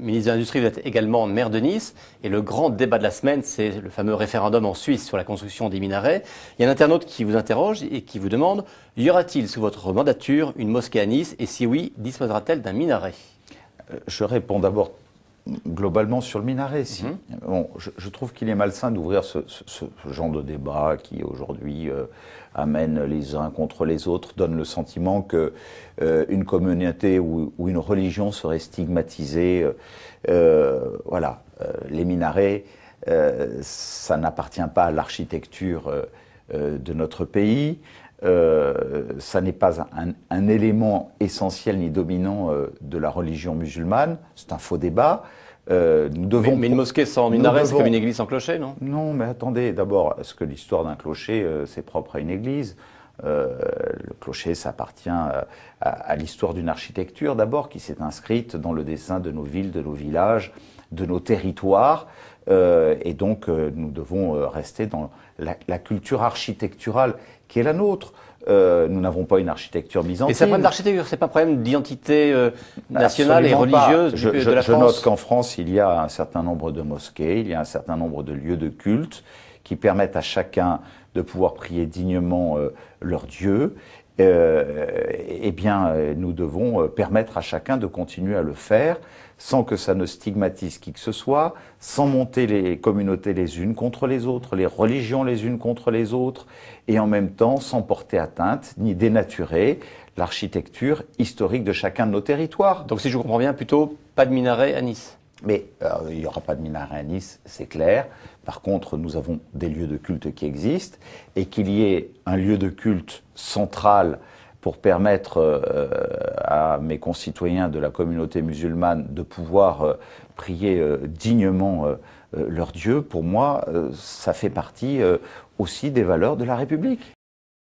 ministre de l'Industrie, vous êtes également maire de Nice. Et le grand débat de la semaine, c'est le fameux référendum en Suisse sur la construction des minarets. Il y a un internaute qui vous interroge et qui vous demande y aura-t-il sous votre mandature une mosquée à Nice Et si oui, disposera-t-elle d'un minaret euh, Je réponds d'abord globalement sur le minaret. Si. Mhm. Bon, je, trouve qu'il est malsain d'ouvrir ce, genre de débat qui aujourd'hui euh, amène les uns contre les autres, donne le sentiment que euh, une communauté ou, une religion serait stigmatisée. Euh, voilà, les minarets, ça n'appartient pas à l'architecture de notre pays. Euh, ça n'est pas un, élément essentiel ni dominant euh, de la religion musulmane. C'est un faux débat. Euh, nous devons mais, une mosquée sans minaret, c'est comme une église sans clocher, non Non, mais attendez, d'abord, est-ce que l'histoire d'un clocher, c'est propre à une église le clocher, ça appartient à l'histoire d'une architecture d'abord qui s'est inscrite dans le dessin de nos villes, de nos villages, de nos territoires. Euh, et donc, euh, nous devons euh, rester dans la, culture architecturale qui est la nôtre. nous n'avons pas une architecture byzantine. Mais c'est un problème d'architecture, c'est pas un problème d'identité bah, nationale et religieuse de la France. Je note qu'en France, il y a un certain nombre de mosquées, il y a un certain nombre de lieux de culte, qui permettent à chacun de pouvoir prier dignement euh, leur Dieu, euh, eh bien, euh, nous devons permettre à chacun de continuer à le faire sans que ça ne stigmatise qui que ce soit, sans monter les communautés les unes contre les autres, les religions les unes contre les autres, et en même temps sans porter atteinte ni dénaturer l'architecture historique de chacun de nos territoires. Donc si je comprends bien, plutôt pas de minaret à Nice mais euh, il n'y aura pas de minaret à Nice, c'est clair. Par contre, nous avons des lieux de culte qui existent. Et qu'il y ait un lieu de culte central pour permettre euh, à mes concitoyens de la communauté musulmane de pouvoir euh, prier dignement leur Dieu, pour moi, ça fait partie aussi des valeurs de la République.